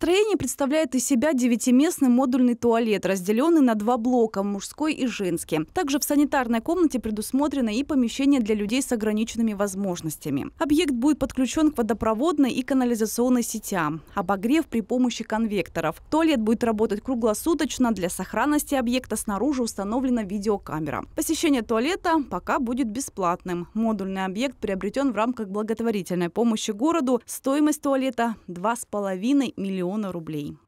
Строение представляет из себя девятиместный модульный туалет, разделенный на два блока – мужской и женский. Также в санитарной комнате предусмотрено и помещение для людей с ограниченными возможностями. Объект будет подключен к водопроводной и канализационной сетям, обогрев при помощи конвекторов. Туалет будет работать круглосуточно. Для сохранности объекта снаружи установлена видеокамера. Посещение туалета пока будет бесплатным. Модульный объект приобретен в рамках благотворительной помощи городу. Стоимость туалета – 2,5 миллиона миллиона рублей.